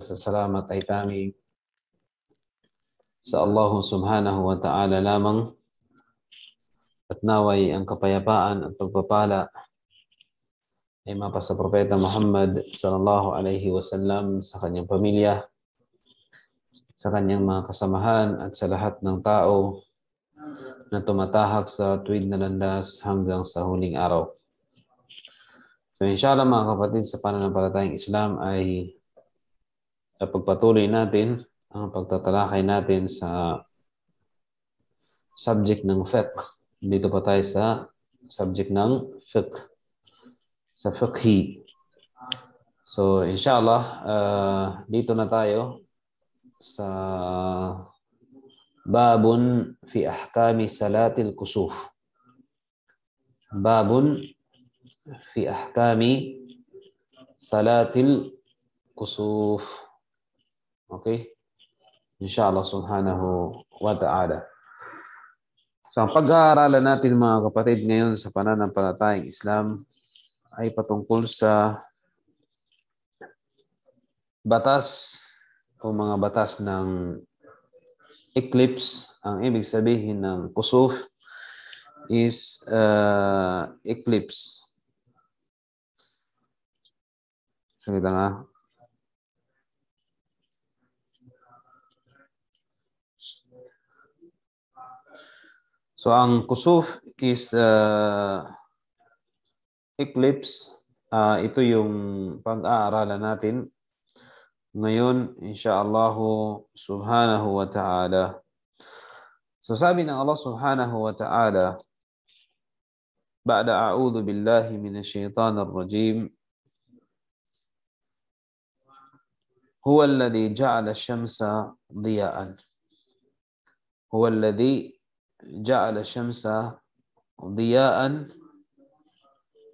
sa salamat ay tanging sa Allah subhanahu wa ta'ala lamang at naway ang kapayapaan at pagpapala ay mapa sa Propeta Muhammad sallallahu alaihi wasallam sa kanyang pamilya, sa kanyang mga kasamahan at sa lahat ng tao na tumatahak sa tuwid na landas hanggang sa huling araw. So inshallah mga kapatid, sa pananampalatayang Islam ay pagpatuloy natin ang pagtatalakay natin sa subject ng fiqh. Dito pa tayo sa subject ng fiqh. Sa fiqhi. So, inshallah, uh, dito na tayo sa babun fi ahkami salatil kusuf. Babun fi ahkami salatil kusuf. Okay? Inshallah subhanahu wa ta'ala. So ang pag-aaralan natin mga kapatid ngayon sa pananampalatayang Islam ay patungkol sa batas o mga batas ng eclipse. Ang ibig sabihin ng kusuf is uh, eclipse. Sige nga. So ang kusuf is uh, eclipse. Uh, ito yung pag-aaralan natin ngayon insha'Allah subhanahu wa ta'ala. So sabi ng Allah subhanahu wa ta'ala Ba'da a'udhu billahi من الشيطان الرجيم هو الذي جعل الشمس ضياء هو الذي جعل الشمس ضياء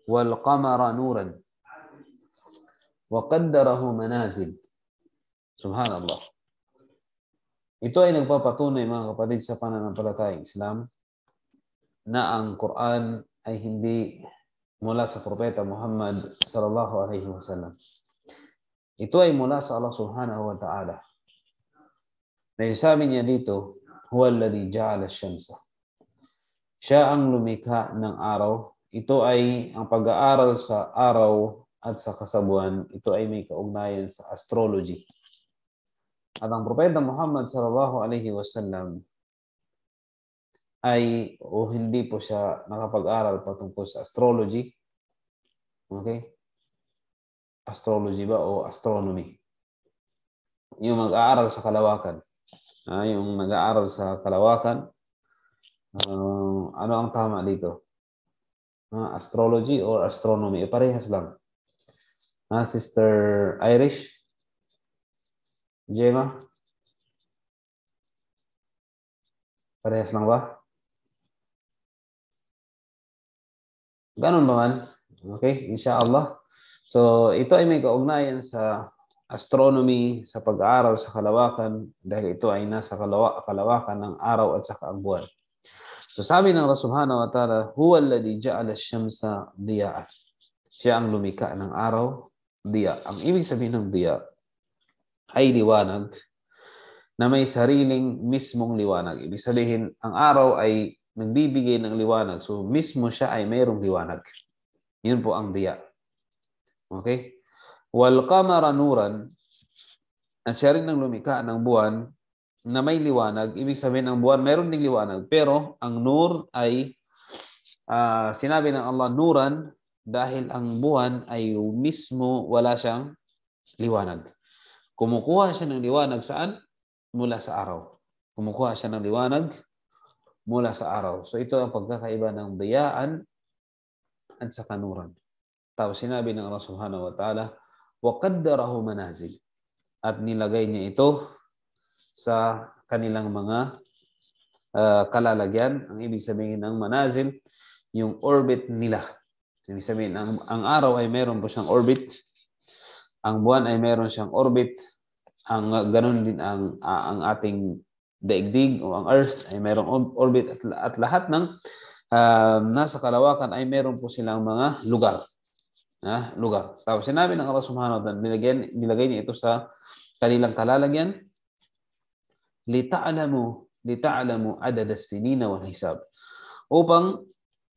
والقمر نورا وقدره منازل Subhanallah. Ito ay nagpapatunay mga kapatid sa pananampalatayang Islam na ang Quran ay hindi mula sa propeta Muhammad sallallahu alaihi wasallam. Ito ay mula sa Allah subhanahu wa ta'ala. May sabi niya dito, huwa alladhi ja'ala syamsa. Siya ang lumikha ng araw. Ito ay ang pag-aaral sa araw at sa kasabuan. Ito ay may kaugnayan sa astrology. At ang propeta Muhammad sallallahu alaihi wasallam ay o oh, hindi po siya nakapag-aral patungkol sa astrology. Okay? Astrology ba o astronomy? Yung mag-aaral sa kalawakan. Ah, yung nag-aaral sa Kalawakan. Uh, ah, ano ang tama dito? Uh, astrology or astronomy? Eh, parehas lang. Ah, Sister Irish? Gemma? Parehas lang ba? Ganun ba man? Okay, insya Allah. So, ito ay may kaugnayan sa astronomy sa pag-aaral sa kalawakan dahil ito ay nasa kalawa- kalawakan ng araw at saka ang buwan. So sabi ng Allah subhanahu wa ta'ala, Huwa alladhi ja'ala shamsa diya'a. Siya ang lumika ng araw, diya. Ang ibig sabihin ng diya ay liwanag na may sariling mismong liwanag. Ibig sabihin, ang araw ay nagbibigay ng liwanag. So mismo siya ay mayroong liwanag. Yun po ang diya. Okay? Wal qamara nuran, ang siya rin ng lumikha ng buwan na may liwanag. Ibig sabihin ang buwan, meron ding liwanag. Pero ang nur ay, uh, sinabi ng Allah, nuran dahil ang buwan ay mismo wala siyang liwanag. Kumukuha siya ng liwanag saan? Mula sa araw. Kumukuha siya ng liwanag mula sa araw. So ito ang pagkakaiba ng dayaan at sa kanuran. Tapos sinabi ng Allah subhanahu wa ta'ala, وَقَدَّرَهُ manazil at nilagay niya ito sa kanilang mga uh, kalalagyan. Ang ibig sabihin ng manazil, yung orbit nila. Ibig sabihin, ang, ang araw ay meron po siyang orbit. Ang buwan ay meron siyang orbit. Ang ah, ganun din ang uh, ang ating daigdig o ang earth ay merong orbit at, at lahat ng uh, nasa kalawakan ay meron po silang mga lugar na lugar. Tapos sinabi ng Allah Subhanahu wa Ta'ala, nilagay, nilagay niya ito sa kanilang kalalagyan, lita'lamu lita'lamu adad as-sinina wal hisab. Upang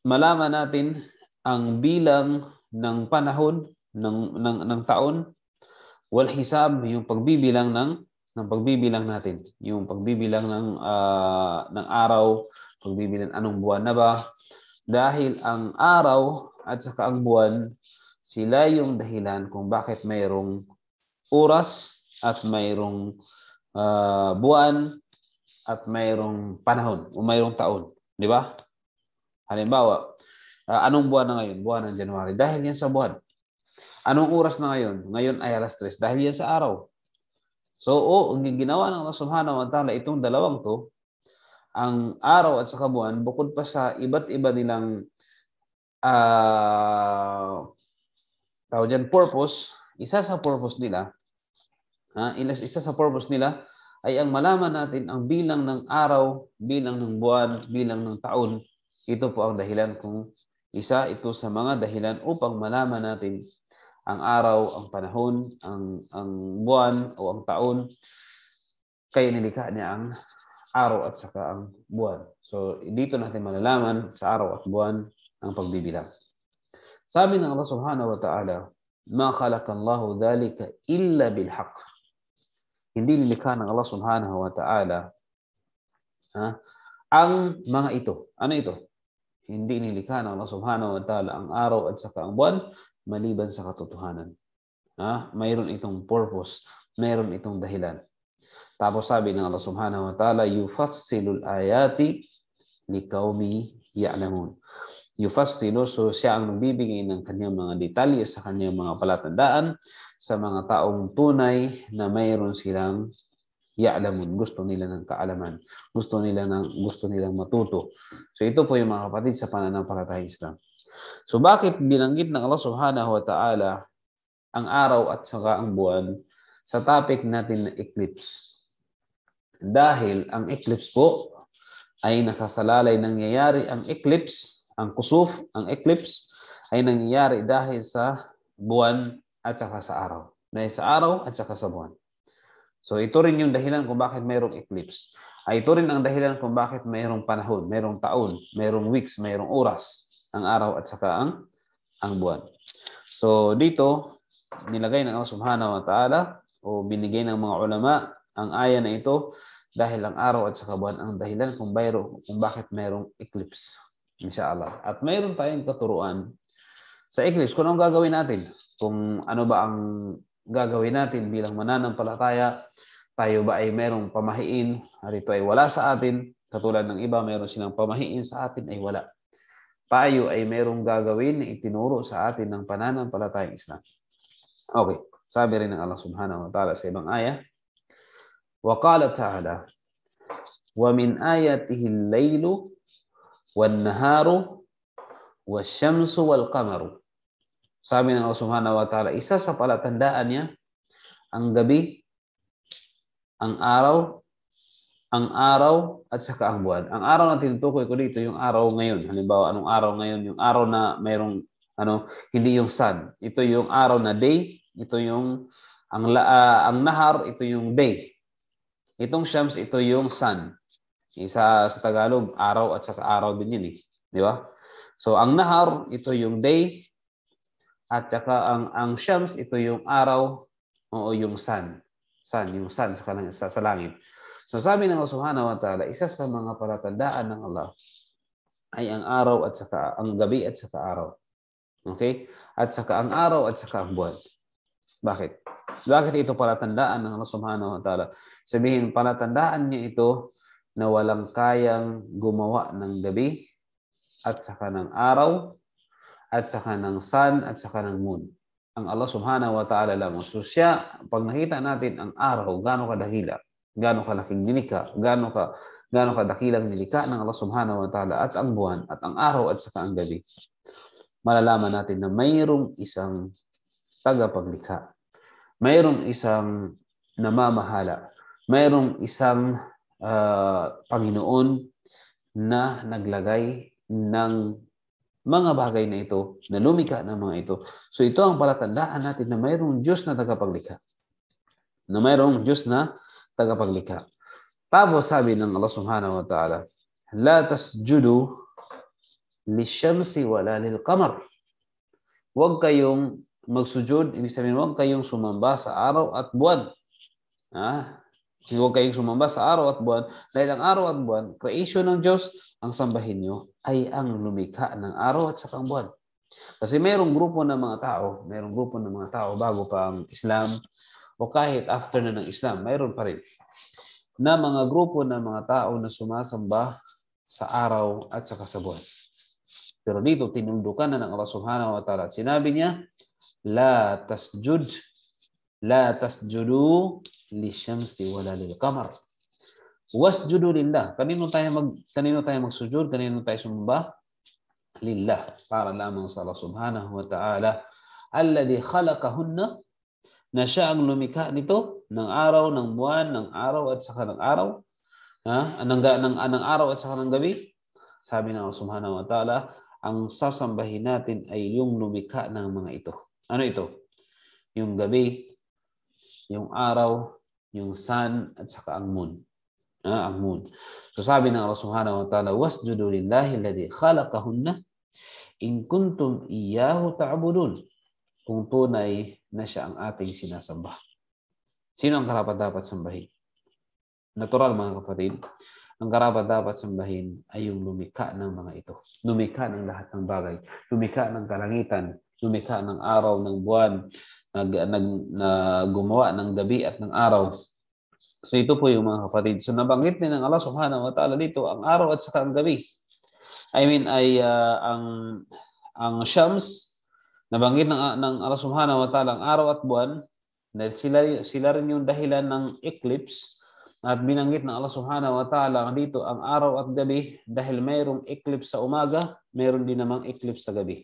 malaman natin ang bilang ng panahon ng ng ng taon wal hisab yung pagbibilang ng ng pagbibilang natin yung pagbibilang ng uh, ng araw pagbibilang anong buwan na ba dahil ang araw at saka ang buwan sila yung dahilan kung bakit mayroong oras at mayroong uh, buwan at mayroong panahon o mayroong taon. Di ba? Halimbawa, uh, anong buwan na ngayon? Buwan ng January. Dahil yan sa buwan. Anong oras na ngayon? Ngayon ay alas tres. dahil yan sa araw. So, o, oh, ginawa ng Allah subhanahu wa ta'ala itong dalawang to, ang araw at saka buwan, bukod pa sa iba't iba nilang uh, tawag dyan, purpose, isa sa purpose nila, ha, isa sa purpose nila ay ang malaman natin ang bilang ng araw, bilang ng buwan, bilang ng taon. Ito po ang dahilan kung isa ito sa mga dahilan upang malaman natin ang araw, ang panahon, ang, ang buwan o ang taon. Kaya nilikha niya ang araw at saka ang buwan. So dito natin malalaman sa araw at buwan ang pagbibilang. Sabi ng Allah subhanahu wa ta'ala, Ma khalaqallahu dhalika illa bilhaq. Hindi nilikha ng Allah subhanahu wa ta'ala ha, ang mga ito. Ano ito? Hindi nilikha ng Allah subhanahu wa ta'ala ang araw at saka ang buwan maliban sa katotohanan. Ha? Mayroon itong purpose. Mayroon itong dahilan. Tapos sabi ng Allah subhanahu wa ta'ala, yufassilul ayati liqaumi ya'lamun. Yufassilo, so siya ang nagbibigay ng kanyang mga detalye sa kanyang mga palatandaan sa mga taong tunay na mayroon silang ya'lamun, gusto nila ng kaalaman, gusto nila ng gusto nilang matuto. So ito po yung mga kapatid sa pananampalataya Islam. So bakit binanggit ng Allah Subhanahu wa Ta'ala ang araw at saka ang buwan sa topic natin na eclipse? Dahil ang eclipse po ay nakasalalay nangyayari ang eclipse ang kusuf, ang eclipse, ay nangyayari dahil sa buwan at saka sa araw. Dahil sa araw at saka sa buwan. So ito rin yung dahilan kung bakit mayroong eclipse. Ay ito rin ang dahilan kung bakit mayroong panahon, mayroong taon, mayroong weeks, mayroong oras, ang araw at saka ang ang buwan. So dito nilagay ng Allah Subhanahu wa Ta'ala o binigay ng mga ulama ang aya na ito dahil ang araw at saka buwan ang dahilan kung, bayro, kung bakit mayroong eclipse. Inshallah. At mayroon tayong katuruan sa English kung anong gagawin natin. Kung ano ba ang gagawin natin bilang mananampalataya. Tayo ba ay mayroong pamahiin? Rito ay wala sa atin. Katulad ng iba, mayroon silang pamahiin sa atin ay wala. Tayo ay mayroong gagawin na itinuro sa atin ng pananampalatayang Islam. Okay. Sabi rin ng Allah subhanahu wa ta'ala sa ibang ayah. وقال تعالى ومن آياته الليل والنهار والشمس والقمر. Sabi ng Allah Subhanahu wa Ta'ala, isa sa palatandaan niya, ang gabi, ang araw, ang araw at saka ang buwan. Ang araw na tinutukoy ko dito, yung araw ngayon. Halimbawa, anong araw ngayon? Yung araw na mayroong, ano, hindi yung sun. Ito yung araw na day, ito yung, ang, uh, ang nahar, ito yung day. Itong shams, ito yung sun. Isa sa Tagalog, araw at saka araw din yun eh. Di ba? So ang nahar, ito yung day. At saka ang, ang shams, ito yung araw o yung sun. Sun, yung sun sa, sa, sa langit. So sabi ng Allah subhanahu wa ta'ala, isa sa mga palatandaan ng Allah ay ang araw at saka ang gabi at saka araw. Okay? At saka ang araw at saka ang buwan. Bakit? Bakit ito palatandaan ng Allah subhanahu wa ta'ala? Sabihin, palatandaan niya ito na walang kayang gumawa ng gabi at saka ng araw at saka ng sun at saka ng moon. Ang Allah subhanahu wa ta'ala lamang. So siya, pag nakita natin ang araw, gaano kadahila, gaano kalaking nilika, gaano ka gaano kadakilang nilika ng Allah subhanahu wa ta'ala at ang buwan at ang araw at saka ang gabi. Malalaman natin na mayroong isang tagapaglikha. Mayroong isang namamahala. Mayroong isang uh, Panginoon na naglagay ng mga bagay na ito, na lumika ng mga ito. So ito ang palatandaan natin na mayroong Diyos na tagapaglikha. Na mayroong Diyos na tagapaglikha. Tapos sabi ng Allah Subhanahu wa Ta'ala, La tasjudu lishamsi wala lil qamar. Huwag kayong magsujud, ibig sabihin huwag kayong sumamba sa araw at buwan. Ah, Huwag kayong sumamba sa araw at buwan, dahil ang araw at buwan, creation ng Diyos, ang sambahin nyo ay ang lumikha ng araw at sakang buwan. Kasi mayroong grupo ng mga tao, mayroong grupo ng mga tao bago pa ang Islam o kahit after na ng Islam, mayroon pa rin na mga grupo ng mga tao na sumasamba sa araw at sa kasabuan. Pero dito, tinuldukan na ng Allah subhanahu wa ta'ala. At sinabi niya, La tasjud, la tasjudu lishamsi wala lil qamar. Wasjudu lillah. Kanino tayo mag kanino tayo magsujud? Kanino tayo sumba? Lillah. Para lamang sa Allah subhanahu wa ta'ala. Alladhi khalaqahunna na siya ang lumikha nito ng araw, ng buwan, ng araw at saka ng araw. Ha? Ng, ng, ng araw at saka ng gabi. Sabi ng Allah subhanahu wa ta'ala, ang sasambahin natin ay yung lumikha ng mga ito. Ano ito? Yung gabi, yung araw, yung sun at saka ang moon. Ah, ang moon. So sabi ng Allah Subhanahu wa Ta'ala, "Wasjudu lillahi alladhi khalaqahunna in kuntum iyahu ta'budun." Kung tunay na siya ang ating sinasamba. Sino ang karapat dapat sambahin? Natural mga kapatid, ang karapat dapat sambahin ay yung lumikha ng mga ito. Lumika ng lahat ng bagay. Lumika ng kalangitan, lumikha ng araw ng buwan nag, nag na gumawa ng gabi at ng araw so ito po yung mga kapatid so nabanggit din ng Allah Subhanahu wa taala dito ang araw at saka ang gabi I mean ay uh, ang ang Shams nabanggit ng, ng Allah Subhanahu wa taala ang araw at buwan na sila sila rin yung dahilan ng eclipse at binanggit ng Allah Subhanahu wa Ta'ala dito ang araw at gabi dahil mayroong eclipse sa umaga, mayroon din namang eclipse sa gabi.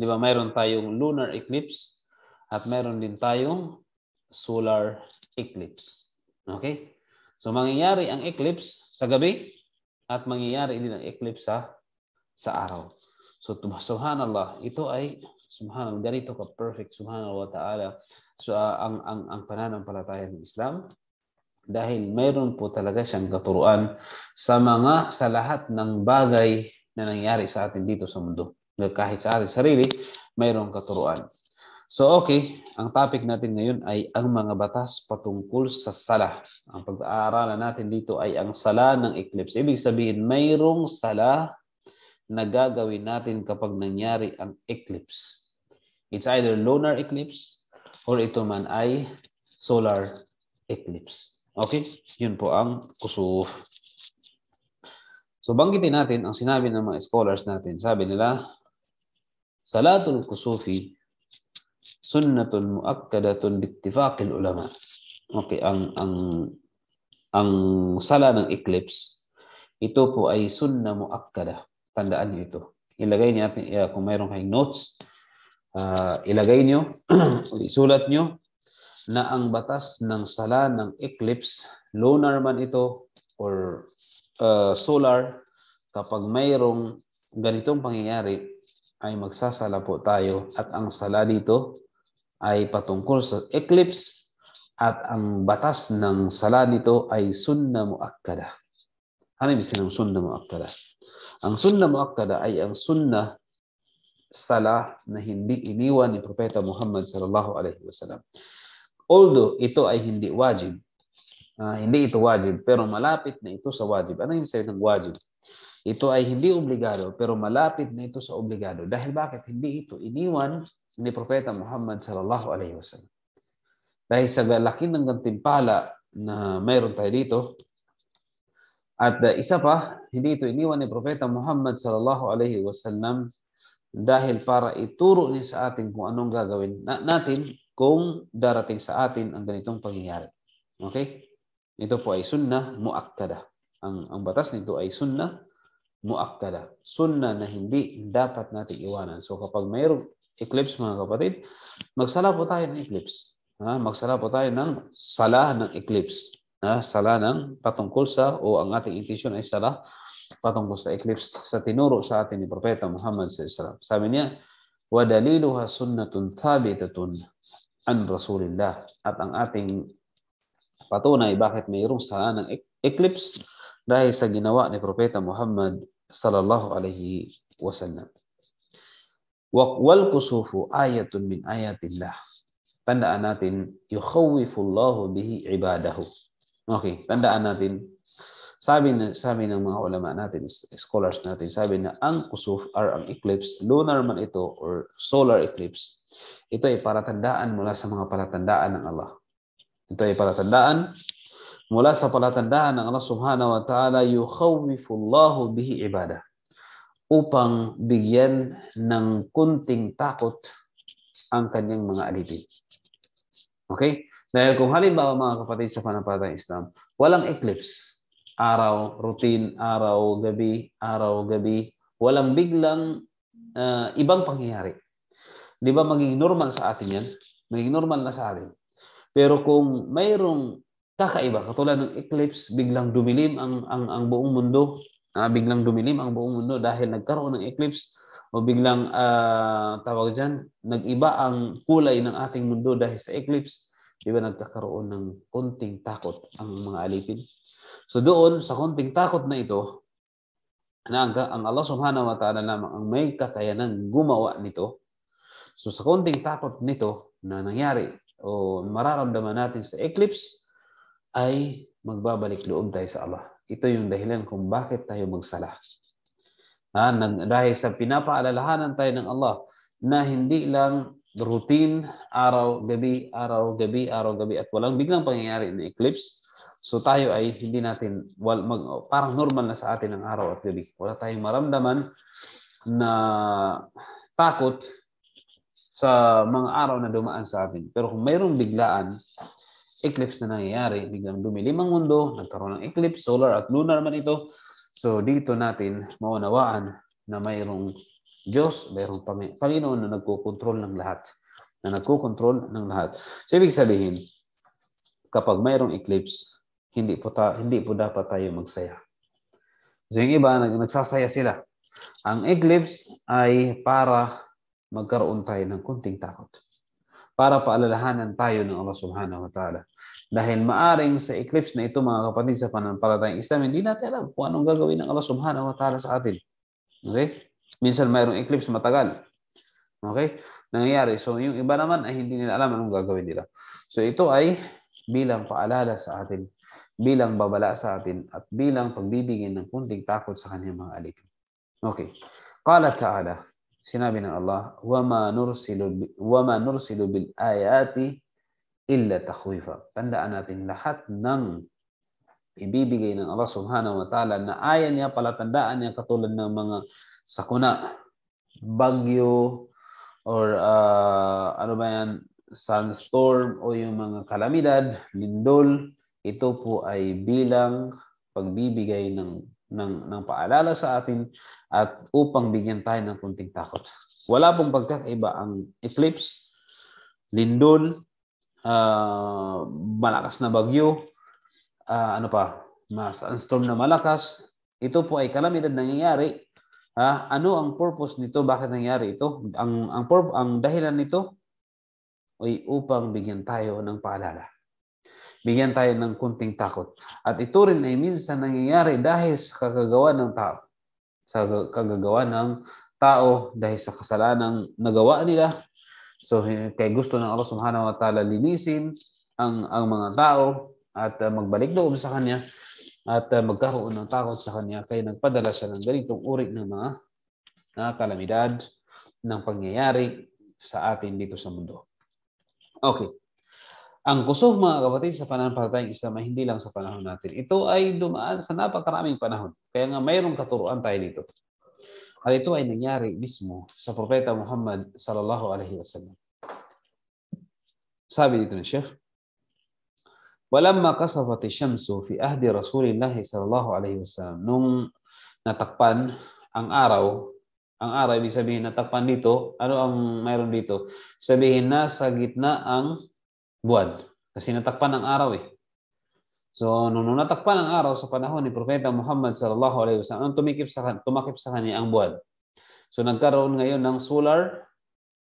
Di ba mayroon tayong lunar eclipse at mayroon din tayong solar eclipse. Okay? So mangyayari ang eclipse sa gabi at mangyayari din ang eclipse sa sa araw. So subhanallah, ito ay subhanallah, ganito ka perfect subhanallah ta'ala. So uh, ang ang ang pananampalataya ng Islam dahil mayroon po talaga siyang katuruan sa mga sa lahat ng bagay na nangyari sa atin dito sa mundo kahit sa ating sarili, mayroong katuruan. So okay, ang topic natin ngayon ay ang mga batas patungkol sa sala. Ang pag-aaralan natin dito ay ang sala ng eclipse. Ibig sabihin, mayroong sala na gagawin natin kapag nangyari ang eclipse. It's either lunar eclipse or ito man ay solar eclipse. Okay? Yun po ang kusuf. So banggitin natin ang sinabi ng mga scholars natin. Sabi nila, Salatul kusufi sunnatun muakkadatun bittifaqil ulama. Okay, ang ang ang sala ng eclipse ito po ay sunna muakkada. Tandaan niyo ito. Ilagay niyo natin uh, eh, kung mayroon kayong notes, uh, ilagay niyo, isulat niyo na ang batas ng sala ng eclipse, lunar man ito or uh, solar, kapag mayroong ganitong pangyayari, ay magsasala po tayo at ang sala dito ay patungkol sa eclipse at ang batas ng sala nito ay sunna muakkada. Ano ibig sabihin ng sunna muakkada? Ang sunna muakkada ay ang sunna sala na hindi iniwan ni Propeta Muhammad sallallahu alaihi wasallam. Although ito ay hindi wajib, uh, hindi ito wajib, pero malapit na ito sa wajib. Ano ibig sabihin ng wajib? Ito ay hindi obligado pero malapit na ito sa obligado. Dahil bakit hindi ito iniwan ni Propeta Muhammad sallallahu alaihi wasallam? Dahil sa laki ng gantimpala na mayroon tayo dito, at uh, isa pa, hindi ito iniwan ni Propeta Muhammad sallallahu alaihi wasallam dahil para ituro niya sa atin kung anong gagawin natin kung darating sa atin ang ganitong pangyayari. Okay? Ito po ay sunnah muakkada. Ang ang batas nito ay sunnah muakkada. Sunna na hindi dapat natin iwanan. So kapag mayroong eclipse mga kapatid, magsala po tayo ng eclipse. Ha? Magsala po tayo ng sala ng eclipse. Ha? Sala ng patungkol sa o ang ating intention ay sala patungkol sa eclipse sa tinuro sa atin ni Propeta Muhammad sa Sabi niya, وَدَلِيلُهَا سُنَّةٌ ثَابِتَةٌ an Rasulillah. At ang ating patunay bakit mayroong sala ng e-, eclipse dahil sa ginawa ni Propeta Muhammad sallallahu alaihi wasallam. Wal kusufu ayatun min ayatillah. Tandaan natin, yukhawifullahu bihi ibadahu. Okay, tandaan natin, sabi ng, sabi ng mga ulama natin, scholars natin, sabi na ang kusuf or ang eclipse, lunar man ito or solar eclipse, ito ay para tandaan mula sa mga palatandaan ng Allah. Ito ay palatandaan mula sa palatandaan ng Allah Subhanahu wa Ta'ala, yukhawifullahu bihi ibadah upang bigyan ng kunting takot ang kanyang mga alipin. Okay? Dahil kung halimbawa mga kapatid sa panampalatayang Islam, walang eclipse. Araw, routine, araw, gabi, araw, gabi. Walang biglang uh, ibang pangyayari. Di ba maging normal sa atin yan? Maging normal na sa atin. Pero kung mayroong Kakaiba, katulad ng eclipse, biglang dumilim ang ang ang buong mundo, uh, biglang dumilim ang buong mundo dahil nagkaroon ng eclipse o biglang uh, tawag diyan, nagiba ang kulay ng ating mundo dahil sa eclipse, di ba nagkakaroon ng konting takot ang mga alipin. So doon sa konting takot na ito, na ang, ang Allah Subhanahu wa Ta'ala lamang ang may kakayanang gumawa nito. So sa konting takot nito na nangyari o mararamdaman natin sa eclipse, ay magbabalik loob tayo sa Allah. Ito yung dahilan kung bakit tayo magsala. Ha, nang, dahil sa pinapaalalahanan tayo ng Allah na hindi lang routine, araw, gabi, araw, gabi, araw, gabi, at walang biglang pangyayari na eclipse, so tayo ay hindi natin, wal, mag, parang normal na sa atin ang araw at gabi. Wala tayong maramdaman na takot sa mga araw na dumaan sa atin. Pero kung mayroong biglaan, eclipse na nangyayari. Biglang dumilim ang mundo, nagkaroon ng eclipse, solar at lunar man ito. So dito natin maunawaan na mayroong Diyos, mayroong Panginoon na nagkokontrol ng lahat. Na nagkokontrol ng lahat. So ibig sabihin, kapag mayroong eclipse, hindi po, ta, hindi po dapat tayo magsaya. So yung iba, nagsasaya sila. Ang eclipse ay para magkaroon tayo ng kunting takot para paalalahanan tayo ng Allah Subhanahu wa Ta'ala. Dahil maaring sa eclipse na ito mga kapatid sa pananampalatayang Islam, hindi natin alam kung anong gagawin ng Allah Subhanahu wa Ta'ala sa atin. Okay? Minsan mayroong eclipse matagal. Okay? Nangyayari. So yung iba naman ay hindi nila alam anong gagawin nila. So ito ay bilang paalala sa atin, bilang babala sa atin, at bilang pagbibigyan ng kunting takot sa kanyang mga alipin. Okay. Qala ta'ala, Sinabi ng Allah, وَمَا نُرْسِلُ, وَمَا نُرْسِلُ بِالْآيَاتِ إِلَّا تَخْوِفًا Tandaan natin lahat ng ibibigay ng Allah subhanahu wa ta'ala na ayan niya, palatandaan niya katulad ng mga sakuna, bagyo, or uh, ano ba yan, sunstorm o yung mga kalamidad, lindol, ito po ay bilang pagbibigay ng ng, ng paalala sa atin at upang bigyan tayo ng kunting takot. Wala pong pagkakaiba ang eclipse, lindol, uh, malakas na bagyo, uh, ano pa, mas storm na malakas. Ito po ay kalamidad nangyayari. Ha? Ah, ano ang purpose nito? Bakit nangyari ito? Ang ang, ang dahilan nito ay upang bigyan tayo ng paalala. Bigyan tayo ng kunting takot. At ito rin ay minsan nangyayari dahil sa kagagawa ng tao. Sa kagagawa ng tao dahil sa kasalanang nagawa nila. So eh, kay gusto ng Allah Subhanahu wa Ta'ala linisin ang ang mga tao at uh, magbalik loob sa kanya at uh, magkaroon ng takot sa kanya kaya nagpadala siya ng ganitong uri ng mga na kalamidad ng pangyayari sa atin dito sa mundo. Okay. Ang kusog mga kapatid sa pananampalatayang Islam ay hindi lang sa panahon natin. Ito ay dumaan sa napakaraming panahon. Kaya nga mayroong katuruan tayo dito. At ito ay nangyari mismo sa Propeta Muhammad sallallahu alaihi wasallam. Sabi dito ng Sheikh, Walamma kasafat shamsu fi ahdi Rasulillah sallallahu alaihi wasallam. Nung natakpan ang araw, ang araw ibig sabihin natakpan dito, ano ang mayroon dito? Sabihin na sa gitna ang buwan. Kasi natakpan ang araw eh. So, nung natakpan ang araw sa panahon ni Propeta Muhammad sallallahu alaihi wasallam, tumikip sa tumakip sa kanya ang buwan. So, nagkaroon ngayon ng solar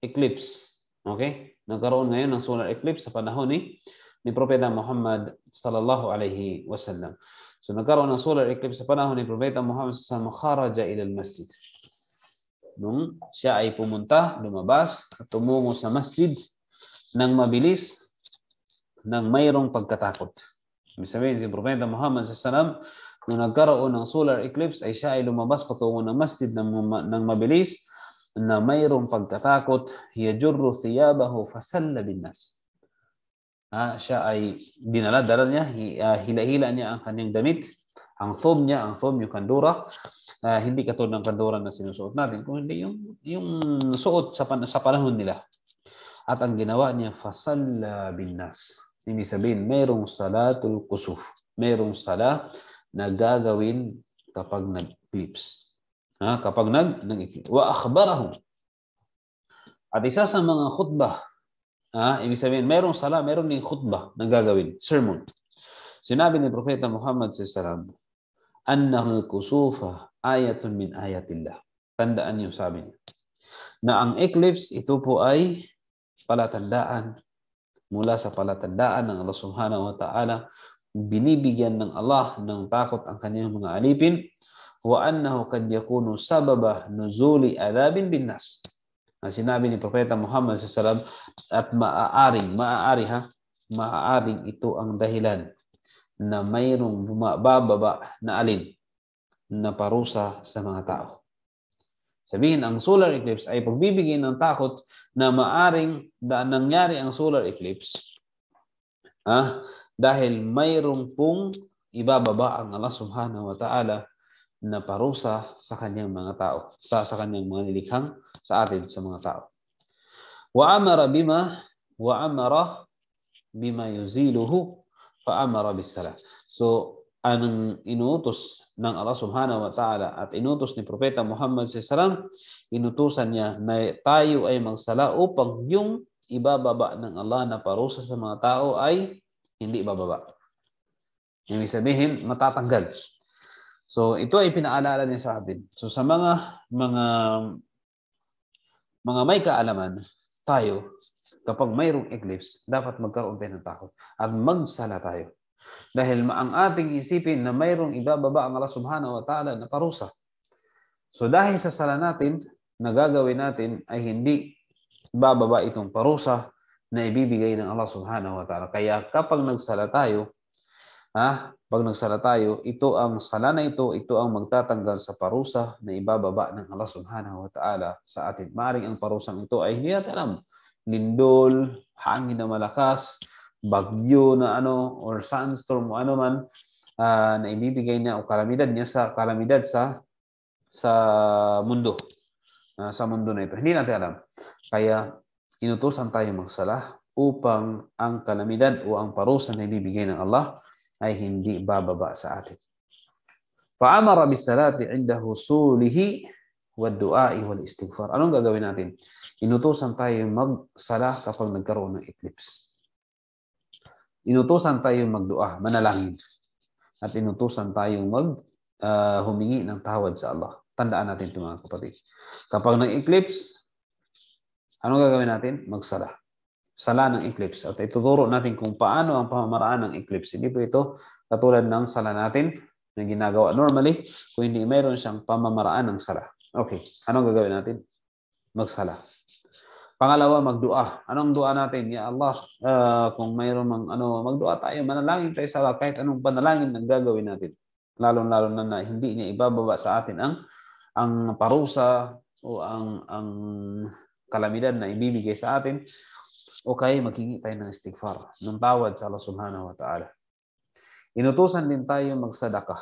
eclipse. Okay? Nagkaroon ngayon ng solar eclipse sa panahon ni ni Propeta Muhammad sallallahu alaihi wasallam. So, nagkaroon ng solar eclipse sa panahon ni Propeta Muhammad sa Mukharaja ila al masjid Nung siya ay pumunta, lumabas, at tumungo sa masjid nang mabilis ng mayroong pagkatakot. Ibig sabihin, si Propeta Muhammad salam, nung nagkaroon ng solar eclipse, ay siya ay lumabas patungo ng masjid ng, ng mabilis na mayroong pagkatakot, yajurru thiyabahu fasalla binnas. Ah, siya ay dinala-dala niya, ah, hila-hila niya ang kanyang damit, ang thum niya, ang thum, yung kandura, uh, hindi katulad ng kandura na sinusuot natin, kung hindi yung, yung suot sa, pan- sa panahon nila. At ang ginawa niya, fasalla binnas. Ibig sabihin, mayroong salatul kusuf. Mayroong sala na gagawin kapag nag-eclipse. Ha? Kapag nag, nag-eclipse. Wa akhbarahum. At isa sa mga khutbah, ha? ibig sabihin, mayroong sala, mayroong ding khutbah na gagawin, sermon. Sinabi ni Propeta Muhammad SAW, Annahul kusufa ayatun min ayatillah. Tandaan niyo sabi niya, na ang eclipse, ito po ay palatandaan mula sa palatandaan ng Allah Subhanahu wa Ta'ala, binibigyan ng Allah ng takot ang kanyang mga alipin wa annahu kad yakunu sababa nuzuli adabin bin nas. Ang sinabi ni Propeta Muhammad sallallahu at maaaring, maaari ha, maaaring ito ang dahilan na mayroong bumababa na alin na parusa sa mga tao. Sabihin, ang solar eclipse ay pagbibigay ng takot na maaring da nangyari ang solar eclipse ah, dahil mayroong pong ibababa ang Allah subhanahu wa ta'ala na parusa sa kanyang mga tao, sa, sa kanyang mga nilikhang sa atin, sa mga tao. Wa amara bima, wa amara bima yuziluhu, fa amara bisala. So, ang inutos ng Allah Subhanahu wa Ta'ala at inutos ni Propeta Muhammad Sallam, inutusan niya na tayo ay magsala upang yung ibababa ng Allah na parusa sa mga tao ay hindi bababa. Ibig sabihin, matatanggal. So ito ay pinaalala niya sa atin. So sa mga mga mga may kaalaman, tayo kapag mayroong eclipse, dapat magkaroon tayo ng takot at magsala tayo. Dahil maang ating isipin na mayroong ibababa ang Allah subhanahu wa ta'ala na parusa. So dahil sa sala natin, na natin ay hindi bababa itong parusa na ibibigay ng Allah subhanahu wa ta'ala. Kaya kapag nagsala tayo, ha, pag nagsala tayo, ito ang sala na ito, ito ang magtatanggal sa parusa na ibababa ng Allah subhanahu wa ta'ala sa atin. Maring ang parusang ito ay hindi natin alam. Lindol, hangin na malakas, bagyo na ano or sandstorm o ano man uh, na ibibigay niya o kalamidad niya sa kalamidad sa sa mundo uh, sa mundo na ito. Hindi natin alam. Kaya inutosan tayo magsala upang ang kalamidad o ang parusa na ibibigay ng Allah ay hindi bababa sa atin. Fa'amara bisalati inda husulihi wad-du'ai wal-istighfar. Anong gagawin natin? Inutosan tayo magsala kapag nagkaroon ng eclipse inutusan tayong magdua, manalangin. At inutusan tayong mag uh, humingi ng tawad sa Allah. Tandaan natin ito mga kapatid. Kapag ng eclipse, ano gagawin natin? Magsala. Sala ng eclipse. At ituturo natin kung paano ang pamamaraan ng eclipse. Hindi po ito katulad ng sala natin na ginagawa normally kung hindi mayroon siyang pamamaraan ng sala. Okay. Ano gagawin natin? Magsala. Pangalawa, magdua. Anong dua natin? Ya Allah, uh, kung mayroon mang ano, magdua tayo, manalangin tayo sa Allah kahit anong panalangin ang gagawin natin. Lalo-lalo na, na hindi niya ibababa sa atin ang ang parusa o ang ang kalamidad na ibibigay sa atin Okay, kaya maghingi tayo ng istighfar, ng tawad sa Allah subhanahu wa ta'ala. Inutusan din tayo magsadaka,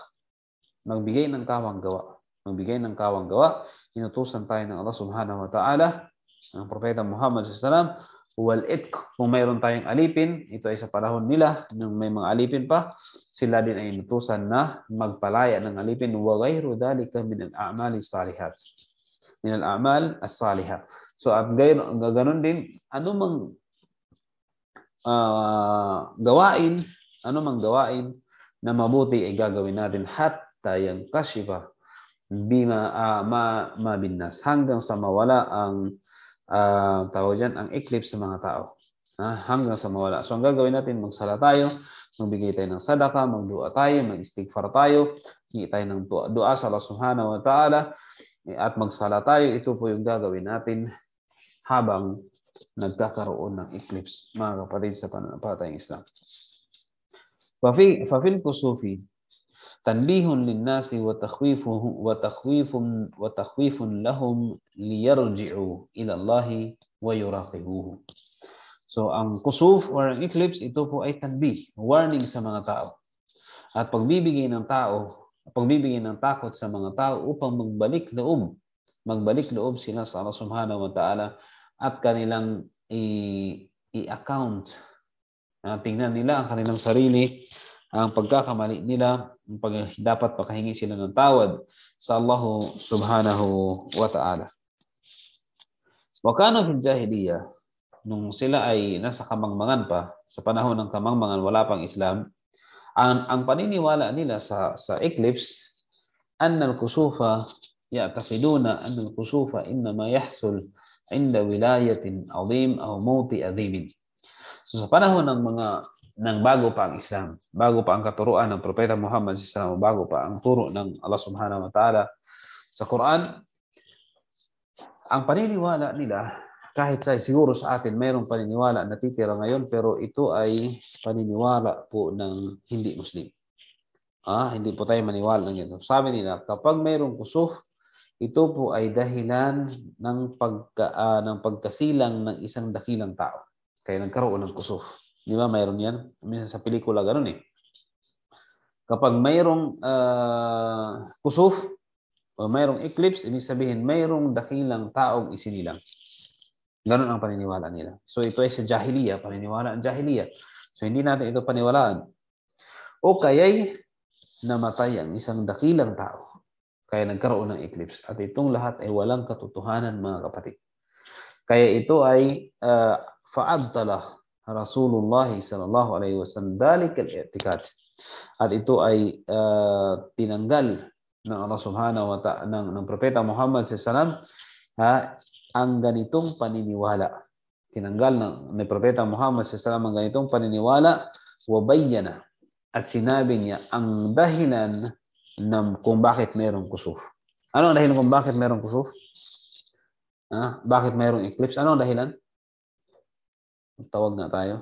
magbigay ng kawang gawa. Magbigay ng kawang gawa, inutusan tayo ng Allah subhanahu wa ta'ala ng Propeta Muhammad SAW, wal itq, kung mayroon tayong alipin, ito ay sa panahon nila, nung may mga alipin pa, sila din ay inutusan na magpalaya ng alipin, wa ghayru dhalika min al a'mal as salihat. Min al-a'mal as-saliha. So, at gayon, ganun din, anumang uh, gawain, anumang gawain na mabuti ay gagawin natin hatta yang kashifa bima uh, ma, ma binnas hanggang sa mawala ang uh, tawag dyan, ang eclipse ng mga tao. Uh, hanggang sa mawala. So ang gagawin natin, magsala tayo, magbigay tayo ng sadaka, magdua tayo, mag istigfar tayo, hingi tayo ng dua sa Allah subhanahu wa ta'ala, eh, at magsala tayo. Ito po yung gagawin natin habang nagkakaroon ng eclipse, mga kapatid sa pananampalatayang Islam. Fafil ko Sufi, tanbihun linnasi wa takhwifuhum wa takhwifum wa takhwifun lahum liyarji'u ila Allah wa yuraqibuhu. So ang kusuf or ang eclipse ito po ay tanbih, warning sa mga tao. At pagbibigay ng tao, pagbibigay ng takot sa mga tao upang magbalik loob, magbalik loob sila sa Allah Subhanahu wa Ta'ala at kanilang i- i-account. Uh, tingnan nila ang kanilang sarili ang pagkakamali nila, pag, dapat pakahingi sila ng tawad sa Allah subhanahu wa ta'ala. Wakano fil jahiliya, nung sila ay nasa kamangmangan pa, sa panahon ng kamangmangan, wala pang Islam, ang, ang paniniwala nila sa, sa eclipse, أن الكسوف يعتقدون أن الكسوف إنما يحصل عند ولاية عظيم أو موت عظيم. So, sa panahon ng mga ng bago pa ang Islam, bago pa ang katuruan ng Propeta Muhammad SAW, bago pa ang turo ng Allah Subhanahu wa Ta'ala sa Quran, ang paniniwala nila, kahit sa siguro sa atin mayroong paniniwala na titira ngayon, pero ito ay paniniwala po ng hindi Muslim. Ah, hindi po tayo maniwala ng ito. Sabi nila, kapag mayroong kusuf, ito po ay dahilan ng pagka uh, ng pagkasilang ng isang dakilang tao. Kaya nagkaroon ng kusuf. Di ba mayroon yan? Minsan sa pelikula ganun eh. Kapag mayroong uh, kusuf o mayroong eclipse, ibig sabihin mayroong dakilang taong isinilang. Ganun ang paniniwala nila. So ito ay sa jahiliya, paniniwala ang jahiliya. So hindi natin ito paniwalaan. O kaya'y namatay ang isang dakilang tao. Kaya nagkaroon ng eclipse. At itong lahat ay walang katotohanan mga kapatid. Kaya ito ay uh, faadtala Rasulullah sallallahu alaihi wasallam dalikal al-i'tikad. At ito ay uh, tinanggal ng Allah Subhanahu wa Ta'ala ng, ng propeta Muhammad sallallahu ha ang ganitong paniniwala. Tinanggal ng ni propeta Muhammad sallallahu ang ganitong paniniwala wa bayyana at sinabi niya ang dahilan ng kung bakit mayroong kusuf. Ano ang dahilan kung bakit mayroong kusuf? Ha? Bakit mayroong eclipse? Ano ang dahilan? Tawag nga tayo.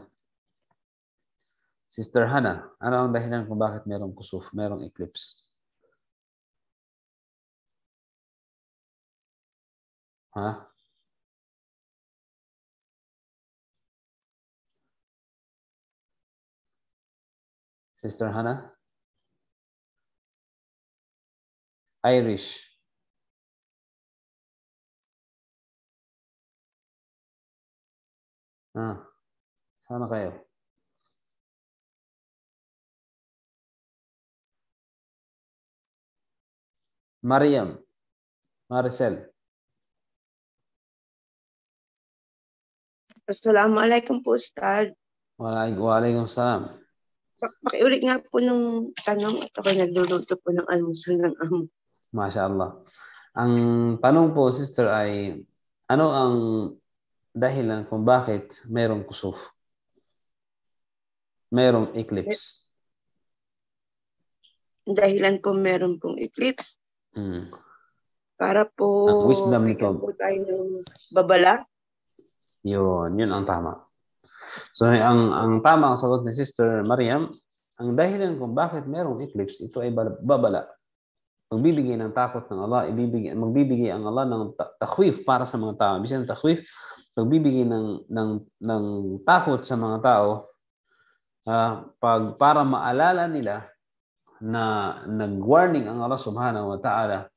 Sister Hannah, ano ang dahilan kung bakit merong kusuf, merong eclipse? Ha? Sister Hannah? Irish. Ah, sama kayo. Mariam. Marcel. Assalamualaikum po, Ustad. Waalaikum salam. Pakiulit nga po ng tanong at ako nagluluto po ng almusal ng amo. Masya Allah. Ang tanong po, sister, ay ano ang dahilan kung bakit merong kusuf. Merong eclipse. Dahilan po meron pong eclipse. Hmm. Para po... Ang wisdom nito. Po tayo ng babala. Yun, yun ang tama. So, ang, ang tama ang sagot ni Sister Mariam, ang dahilan kung bakit merong eclipse, ito ay babala. Magbibigay ng takot ng Allah, ibibigay, magbibigay ang Allah ng takwif para sa mga tao. Ibig sabihin, takwif, pagbibigay ng ng ng takot sa mga tao uh, pag para maalala nila na nag-warning ang Allah Subhanahu wa Ta'ala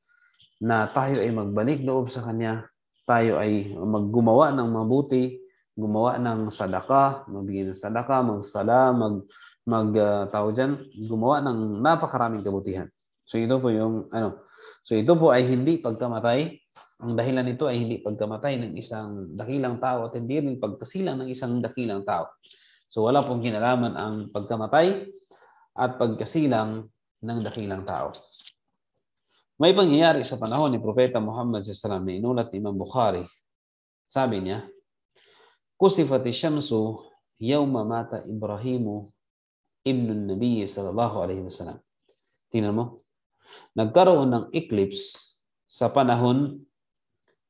na tayo ay magbalik loob sa kanya, tayo ay maggumawa ng mabuti, gumawa ng sadaka, magbigay ng sadaka, magsala, mag mag uh, ah, tao gumawa ng napakaraming kabutihan. So ito po yung ano. So ito po ay hindi pagkamatay ang dahilan nito ay hindi pagkamatay ng isang dakilang tao at hindi rin pagkasilang ng isang dakilang tao. So wala pong kinalaman ang pagkamatay at pagkasilang ng dakilang tao. May pangyayari sa panahon ni Propeta Muhammad SAW na inulat ni Imam Bukhari. Sabi niya, Kusifati syamsu yawma mata Ibrahimu ibnun Nabi sallallahu alaihi wasallam. Tingnan mo. Nagkaroon ng eclipse sa panahon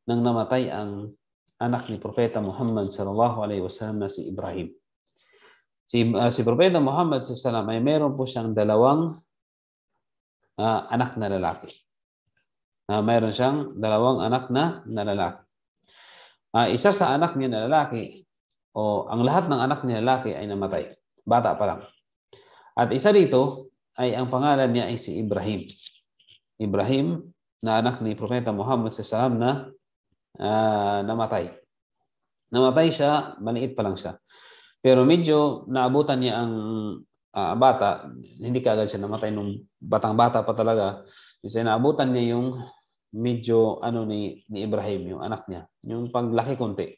nang namatay ang anak ni Propeta Muhammad sallallahu alaihi wasallam na si Ibrahim. Si, uh, si Propeta Muhammad sallallahu alaihi wasallam ay meron po siyang dalawang uh, anak na lalaki. Uh, meron siyang dalawang anak na, na lalaki. Uh, isa sa anak niya na lalaki o ang lahat ng anak niya lalaki ay namatay. Bata pa lang. At isa dito ay ang pangalan niya ay si Ibrahim. Ibrahim na anak ni Propeta Muhammad sallallahu alaihi wasallam na uh, namatay. Namatay siya, maniit pa lang siya. Pero medyo naabutan niya ang uh, bata, hindi kaagad siya namatay nung batang-bata pa talaga. Kasi naabutan niya yung medyo ano ni, ni Ibrahim, yung anak niya, yung paglaki konti.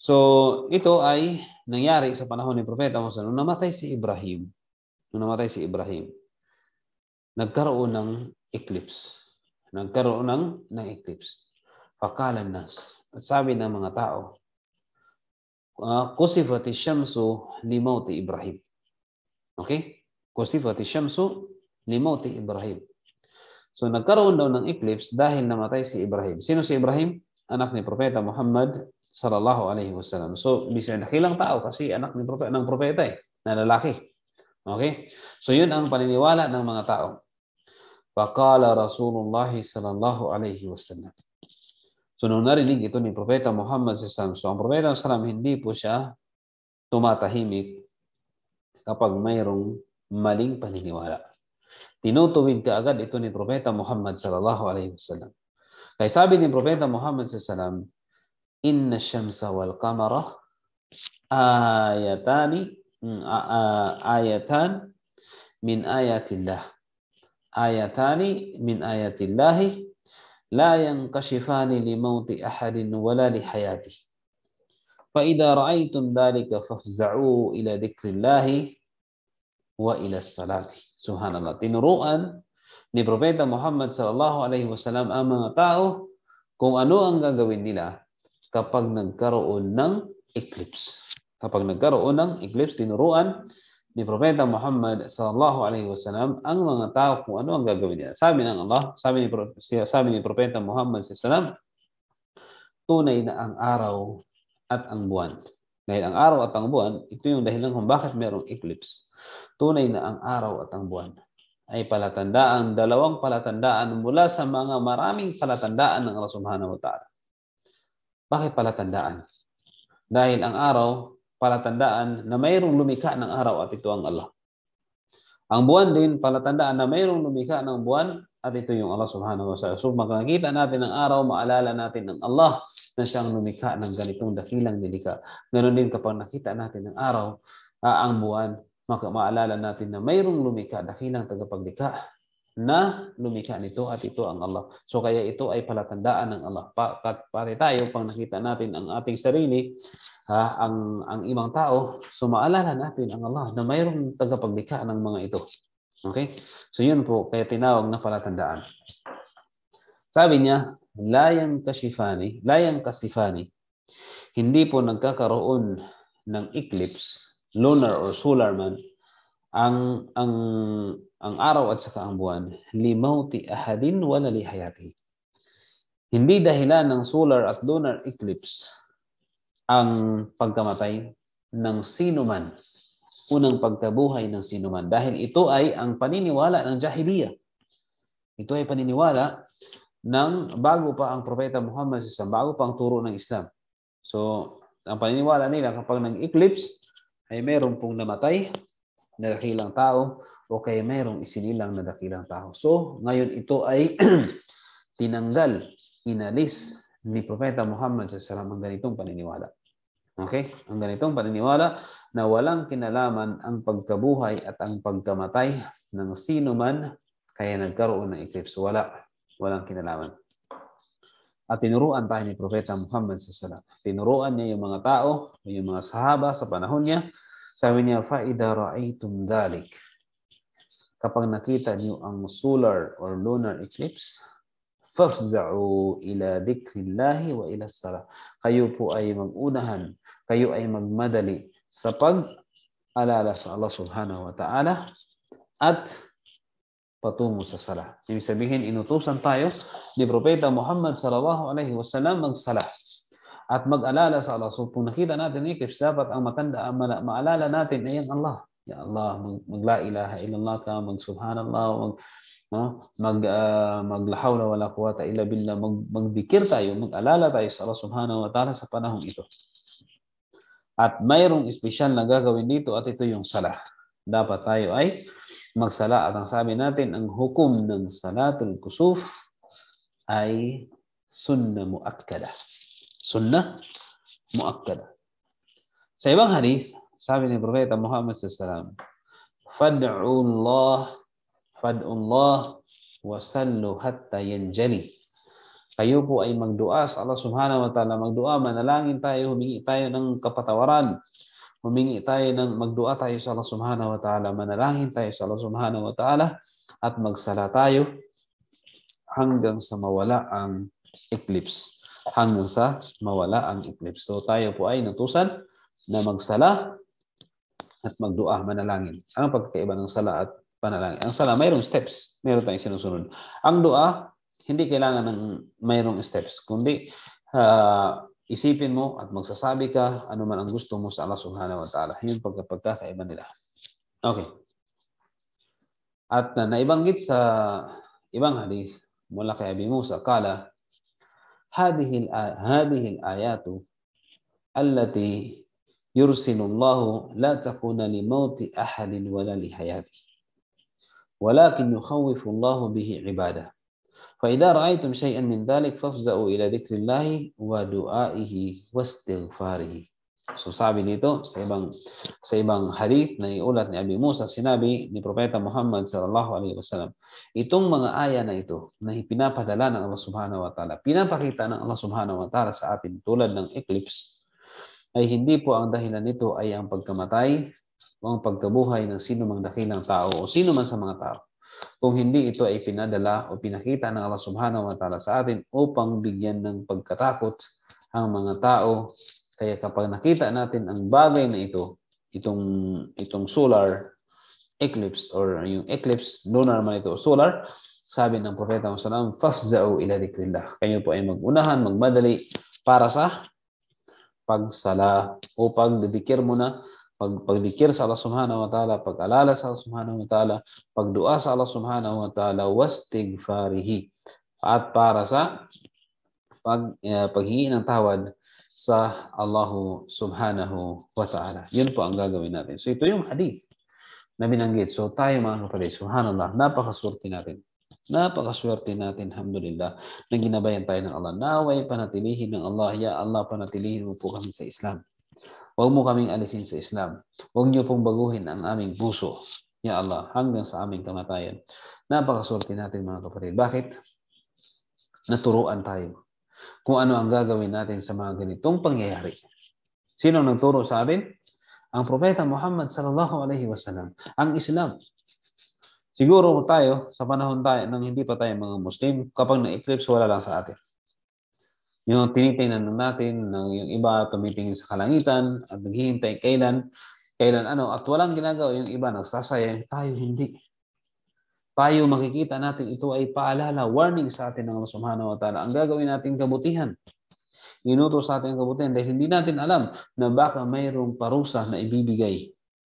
So, ito ay nangyari sa panahon ni Propeta Musa nung namatay si Ibrahim. Nung namatay si Ibrahim, nagkaroon ng eclipse. Nagkaroon ng, ng eclipse. Pakalan nas. At sabi ng mga tao, ah, Kusifati syamsu limauti Ibrahim. Okay? Kusifati syamsu limauti Ibrahim. So nagkaroon daw ng eclipse dahil namatay si Ibrahim. Sino si Ibrahim? Anak ni Propeta Muhammad sallallahu alaihi wasallam. So bisan nakilang tao kasi anak ni propeta ng propeta eh, na lalaki. Okay? So yun ang paniniwala ng mga tao. Faqala Rasulullah sallallahu alaihi wasallam. So, nung narinig ito ni Propeta Muhammad SAW, so ang Propeta SAW hindi po siya tumatahimik kapag mayroong maling paniniwala. Tinutuwid ka agad ito ni Propeta Muhammad sallallahu alaihi wasallam. Kaya sabi ni Propeta Muhammad sallallahu alaihi wasallam, Inna syamsa wal qamara ayatani mm, ayatan min ayatillah. Ayatani min ayatillahi لا ينكشفان لموت أحد ولا لحياته فإذا رأيتم ذلك فافزعوا إلى ذكر الله وإلى الصلاة سبحان الله tinuruan ni Propeta Muhammad sallallahu alaihi wasallam ang mga tao kung ano ang gagawin nila kapag nagkaroon ng eclipse. Kapag nagkaroon ng eclipse, tinuruan ni Propeta Muhammad sallallahu alaihi wasallam ang mga tao kung ano ang gagawin nila. Sabi ng Allah, sabi ni, sabi ni Propeta Muhammad sallallahu alaihi tunay na ang araw at ang buwan. Dahil ang araw at ang buwan, ito yung dahilan kung bakit mayroong eclipse. Tunay na ang araw at ang buwan ay palatandaan, dalawang palatandaan mula sa mga maraming palatandaan ng Allah Subhanahu wa Ta'ala. Bakit palatandaan? Dahil ang araw palatandaan na mayroong lumikha ng araw at ito ang Allah. Ang buwan din, palatandaan na mayroong lumikha ng buwan at ito yung Allah subhanahu wa ta'ala. So makakita natin ang araw, maalala natin ang Allah na siyang lumikha ng ganitong dakilang nilika. Ganon din kapag nakita natin ang araw, uh, ang buwan, maalala natin na mayroong lumikha, dakilang tagapaglikha na lumikha nito at ito ang Allah. So kaya ito ay palatandaan ng Allah. Pa, pati tayo pang nakita natin ang ating sarili, ha, ang ang ibang tao, so maalala natin ang Allah na mayroong tagapaglikha ng mga ito. Okay? So yun po kaya tinawag na palatandaan. Sabi niya, layang kasifani, layang kasifani. Hindi po nagkakaroon ng eclipse, lunar or solar man, ang ang ang araw at saka ang buwan, limauti ahadin wala lihayati. Hindi dahilan ng solar at lunar eclipse ang pagkamatay ng sino man, unang pagkabuhay ng sino man. Dahil ito ay ang paniniwala ng jahiliya. Ito ay paniniwala ng bago pa ang Propeta Muhammad sa bago pa ang turo ng Islam. So, ang paniniwala nila kapag nang eclipse ay meron pong namatay na dakilang tao o kaya mayroong isinilang na dakilang tao. So, ngayon ito ay tinanggal, inalis ni Propeta Muhammad sa ang ganitong paniniwala. Okay? Ang ganitong paniniwala na walang kinalaman ang pagkabuhay at ang pagkamatay ng sino man kaya nagkaroon ng eclipse. Wala. Walang kinalaman. At tinuruan tayo ni Propeta Muhammad sallallahu Tinuruan niya yung mga tao, yung mga sahaba sa panahon niya. Sabi niya, فَإِذَا رَأَيْتُمْ ذَلِكَ kapag nakita niyo ang solar or lunar eclipse, fafza'u ila dhikrillahi wa ila salah. Kayo po ay magunahan, kayo ay magmadali sa pag-alala sa Allah subhanahu wa ta'ala at patungo sa sala. Ibig sabihin, inutusan tayo ni Propeta Muhammad sallallahu alaihi wasallam magsala at mag-alala sa Allah. So kung nakita natin eclipse, dapat ang matanda, ang maalala natin ay ang Allah. Ya Allah, mag, mag la ilaha illallah ka, mag subhanallah, mag no? mag uh, ah, maglahawla wala quwata illa billah, mag, magdikir tayo, mag-alala tayo sa Allah subhanahu wa ta'ala sa panahong ito. At mayroong espesyal na gagawin dito at ito yung salah. Dapat tayo ay magsala at ang sabi natin, ang hukom ng salatul kusuf ay sunnah muakkada. Sunnah muakkada. Sa ibang hadith, sabi ni Propeta Muhammad SAW, Fad'u Allah, fad'u Allah, wa sallu hatta yanjali. Kayo po ay magdua sa Allah subhanahu wa ta'ala. Magdua, manalangin tayo, humingi tayo ng kapatawaran. Humingi tayo ng magdua tayo sa Allah subhanahu wa ta'ala. Manalangin tayo sa Allah subhanahu wa ta'ala at magsala tayo hanggang sa mawala ang eclipse. Hanggang sa mawala ang eclipse. So tayo po ay natusan na magsala at magdua, manalangin. Ang pagkakaiba ng sala at panalangin? Ang sala, mayroong steps. Mayroon tayong sinusunod. Ang dua, hindi kailangan ng mayroong steps, kundi uh, isipin mo at magsasabi ka ano man ang gusto mo sa Allah Subhanahu wa Ta'ala. Yun pagkapagkakaiba nila. Okay. At uh, naibanggit sa ibang hadith mula kay Abi Musa, kala, هذه هذه ayatu allati يرسل الله لا تكون لموت أحد ولا لحياته ولكن يخوف الله به عباده فإذا رأيتم شيئا من ذلك فافزعوا إلى ذكر الله ودعائه واستغفاره So sabi dito sa ibang sa ibang hadith na iulat ni Abi Musa sinabi ni Propeta Muhammad sallallahu alaihi wasallam itong mga aya na ito na pinapadala ng Allah Subhanahu wa Taala pinapakita ng Allah Subhanahu wa Taala sa atin tulad ng eclipse ay hindi po ang dahilan nito ay ang pagkamatay o ang pagkabuhay ng sino mang dakilang tao o sino man sa mga tao. Kung hindi ito ay pinadala o pinakita ng Allah subhanahu wa ta'ala sa atin upang bigyan ng pagkatakot ang mga tao. Kaya kapag nakita natin ang bagay na ito, itong, itong solar eclipse or yung eclipse, lunar man ito, solar, sabi ng Propeta Muhammad SAW, فَفْزَعُوا إِلَى ذِكْرِ Kayo po ay magunahan, magmadali para sa pagsala o pagdidikir mo na pag pagdikir sa Allah Subhanahu wa Ta'ala, pag-alala sa Allah Subhanahu wa Ta'ala, pagdua sa Allah Subhanahu wa Ta'ala, wastighfarihi. At para sa pag eh, paghingi ng tawad sa Allah Subhanahu wa Ta'ala. Yun po ang gagawin natin. So ito yung hadith na binanggit. So tayo mga kapatid, subhanallah, napakaswerte natin. Napakaswerte natin, alhamdulillah, na ginabayan tayo ng Allah. Naway panatilihin ng Allah. Ya Allah, panatilihin mo po kami sa Islam. Huwag mo kaming alisin sa Islam. Huwag niyo pong baguhin ang aming puso. Ya Allah, hanggang sa aming kamatayan. Napakaswerte natin mga kapatid. Bakit? Naturuan tayo kung ano ang gagawin natin sa mga ganitong pangyayari. Sino nagturo sa atin? Ang propeta Muhammad sallallahu alaihi wasallam, ang Islam. Siguro tayo, sa panahon tayo nang hindi pa tayo mga Muslim, kapag na-eclipse, wala lang sa atin. Yung tinitingnan natin ng yung iba tumitingin sa kalangitan at naghihintay kailan, kailan ano, at walang ginagawa yung iba, nagsasayang, tayo hindi. Tayo makikita natin ito ay paalala, warning sa atin ng Allah Subhanahu wa Ta'ala. Ang gagawin natin kabutihan, inutos sa ating kabutihan dahil hindi natin alam na baka mayroong parusa na ibibigay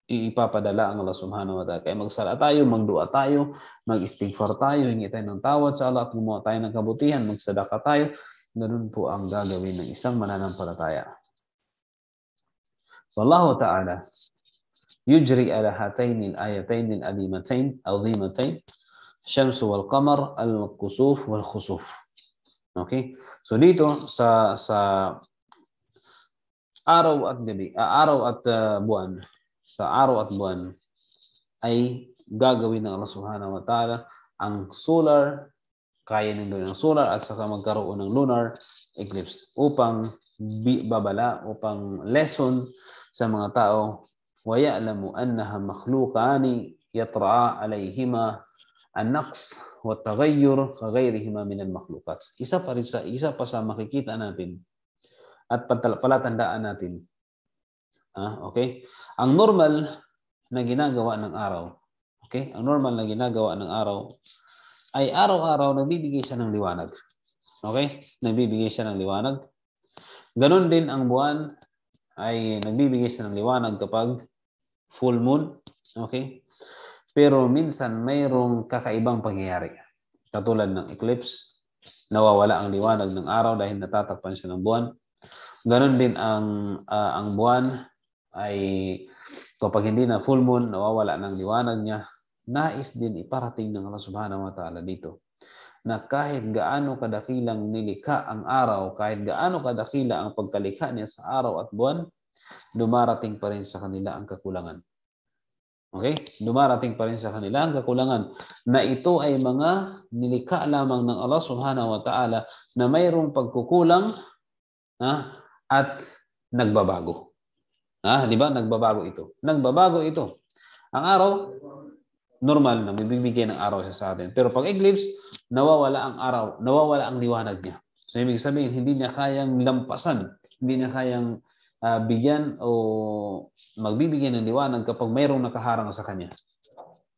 ipapadala ang Allah subhanahu wa ta'ala. Kaya magsala tayo, magdua tayo, mag-istighfar tayo, hingi tayo ng tawad sa Allah at gumawa tayo ng kabutihan, magsadaka tayo. Ganun po ang gagawin ng isang mananampalataya. Wallahu ta'ala yujri ala hatayn al-ayatayn al-alimatain azimatain syamsu wal qamar al-kusuf wal khusuf. Okay? So dito sa sa araw at gabi, ah, araw at uh, buwan, sa araw at buwan ay gagawin ng Allah Subhanahu wa Ta'ala ang solar, kaya nang ng solar at saka magkaroon ng lunar eclipse upang babala, upang lesson sa mga tao وَيَعْلَمُ أَنَّهَا مَخْلُوقَانِ يَطْرَعَا عَلَيْهِمَا النَّقْص وَالتَّغَيُّرُ كَغَيْرِهِمَا مِنَ الْمَخْلُوقَاتِ Isa pa, rin sa, isa pa sa makikita natin at palatandaan natin Ah, okay? Ang normal na ginagawa ng araw, okay? Ang normal na ginagawa ng araw ay araw-araw nagbibigay siya ng liwanag. Okay? Nagbibigay siya ng liwanag. Ganon din ang buwan ay nagbibigay siya ng liwanag kapag full moon. Okay? Pero minsan mayroong kakaibang pangyayari. Katulad ng eclipse, nawawala ang liwanag ng araw dahil natatakpan siya ng buwan. Ganon din ang uh, ang buwan ay kapag hindi na full moon, nawawala ng liwanag niya, nais din iparating ng Allah subhanahu wa ta'ala dito na kahit gaano kadakilang nilika ang araw, kahit gaano kadakila ang pagkalikha niya sa araw at buwan, dumarating pa rin sa kanila ang kakulangan. Okay? Dumarating pa rin sa kanila ang kakulangan na ito ay mga nilikha lamang ng Allah subhanahu wa ta'ala na mayroong pagkukulang ha, at nagbabago. Ah, di ba? Nagbabago ito. Nagbabago ito. Ang araw, normal na bibigay ng araw siya sa atin. Pero pag eclipse, nawawala ang araw, nawawala ang liwanag niya. So ibig sabihin, hindi niya kayang lampasan, hindi niya kayang uh, bigyan o magbibigay ng liwanag kapag mayroong nakaharang sa kanya.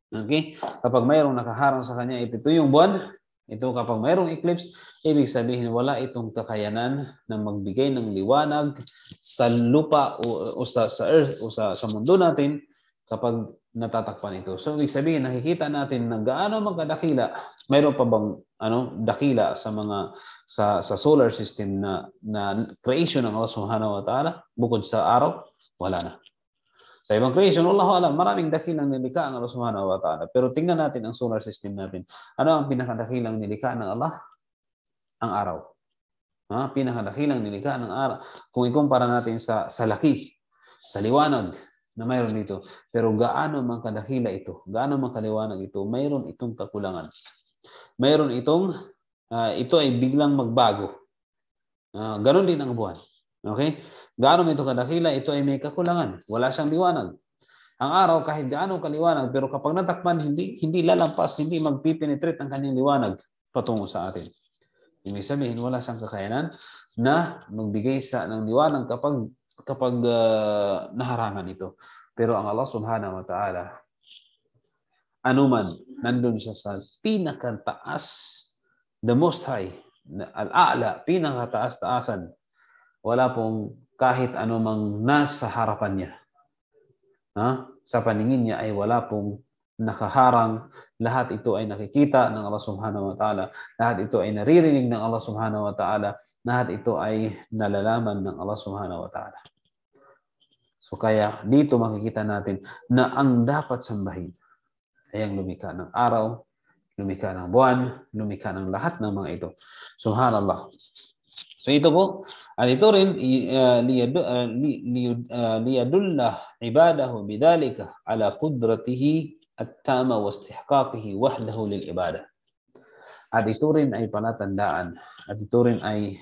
Okay? Kapag mayroong nakaharang sa kanya, ito, ito yung buwan, ito kapag mayroong eclipse, ibig sabihin wala itong kakayanan na magbigay ng liwanag sa lupa o, o sa, sa earth o sa, sa mundo natin kapag natatakpan ito. So ibig sabihin nakikita natin na gaano man kadakila, mayroon pa bang ano dakila sa mga sa sa solar system na na creation ng Allah Subhanahu wa Ta'ala bukod sa araw? Wala na. Sa immigration, wallahu alam, maraming dakilang nilikha ang Allah subhanahu wa ta'ala. Pero tingnan natin ang solar system natin. Ano ang pinakadakilang nilikha ng Allah? Ang araw. Ha? Pinakadakilang nilikha ng araw. Kung ikumpara natin sa, sa laki, sa liwanag na mayroon dito. Pero gaano man kadakila ito, gaano man kaliwanag ito, mayroon itong kakulangan. Mayroon itong, uh, ito ay biglang magbago. Uh, ah, ganon din ang buwan. Okay? Gaano ito kadakila, ito ay may kakulangan. Wala siyang liwanag. Ang araw kahit gaano kaliwanag pero kapag natakpan hindi hindi lalampas, hindi magpipenetrate ang kanyang liwanag patungo sa atin. Ibig sabihin wala siyang kakayanan na magbigay sa ng liwanag kapag kapag uh, naharangan ito. Pero ang Allah Subhanahu wa Ta'ala anuman nandun siya sa pinakataas the most high al-a'la pinakataas-taasan wala pong kahit anumang nasa harapan niya. Ha? Sa paningin niya ay wala pong nakaharang. Lahat ito ay nakikita ng Allah subhanahu wa ta'ala. Lahat ito ay naririnig ng Allah subhanahu wa ta'ala. Lahat ito ay nalalaman ng Allah subhanahu wa ta'ala. So kaya dito makikita natin na ang dapat sambahin ay ang lumika ng araw, lumika ng buwan, lumika ng lahat ng mga ito. Subhanallah. So ito po, at ito rin ah, ah, ah, liyadullah ibadahu bidalika ala qudratihi at-tama wa istihqaqihi wahdahu lil ibadah. At ito rin ay palatandaan at ito rin ay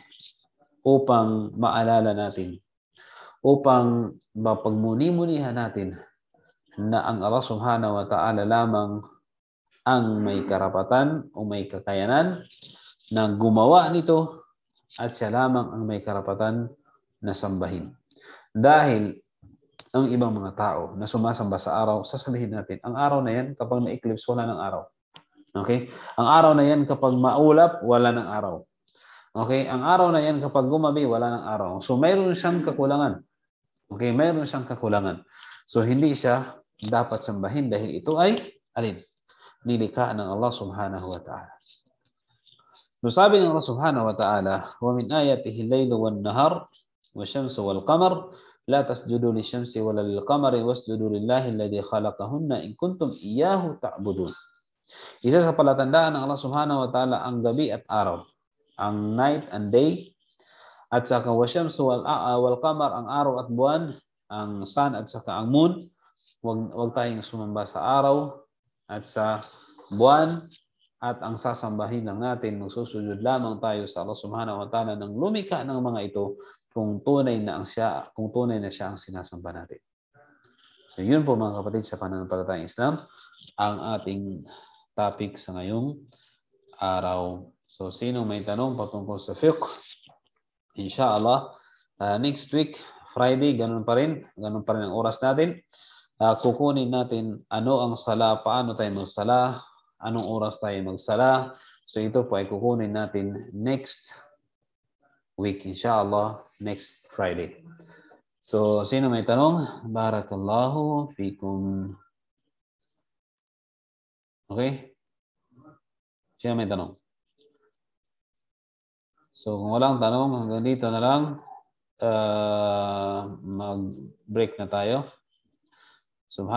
upang maalala natin upang mapagmuni-munihan natin na ang Allah Subhanahu wa Ta'ala lamang ang may karapatan o may kakayanan na gumawa nito at siya lamang ang may karapatan na sambahin. Dahil ang ibang mga tao na sumasamba sa araw, sasabihin natin, ang araw na yan, kapag na-eclipse, wala ng araw. Okay? Ang araw na yan, kapag maulap, wala ng araw. Okay? Ang araw na yan, kapag gumabi, wala ng araw. So, mayroon siyang kakulangan. Okay? Mayroon siyang kakulangan. So, hindi siya dapat sambahin dahil ito ay alin? Nilika ng Allah subhanahu wa ta'ala. So sabi ng Allah subhanahu wa ta'ala, وَمِنْ آيَاتِهِ اللَّيْلُ وَالنَّهَرُ وَالشَّمْسُ وَالْقَمَرُ لَا تَسْجُدُوا لِلشَّمْسِ وَلَا لِلْقَمَرِ وَاسْجُدُوا لِلَّهِ الَّذِي خَلَقَهُنَّ إِنْ كُنْتُمْ إِيَّاهُ تَعْبُدُونَ Isa sa palatandaan ng Allah subhanahu wa ta'ala ang gabi at araw, ang night and day, at saka wasyamsu wal, wal qamar ang araw at buwan, ang sun at saka ang moon. wag, wag tayong sumamba sa araw at sa buwan at ang sasambahin lang natin, magsusujud lamang tayo sa Allah Subhanahu wa Ta'ala ng lumika ng mga ito kung tunay na ang siya, kung tunay na siya ang sinasamba natin. So yun po mga kapatid sa pananampalatayang Islam, ang ating topic sa ngayong araw. So sino may tanong patungkol sa fiqh? Inshallah, uh, next week, Friday, ganun pa rin. Ganun pa rin ang oras natin. Uh, kukunin natin ano ang sala, paano tayo magsala, anong oras tayo magsala. So ito po ay kukunin natin next week inshallah, next Friday. So sino may tanong? Barakallahu fikum. Okay? Sino may tanong? So kung walang tanong, hanggang dito na lang. Uh, mag-break na tayo. Subhan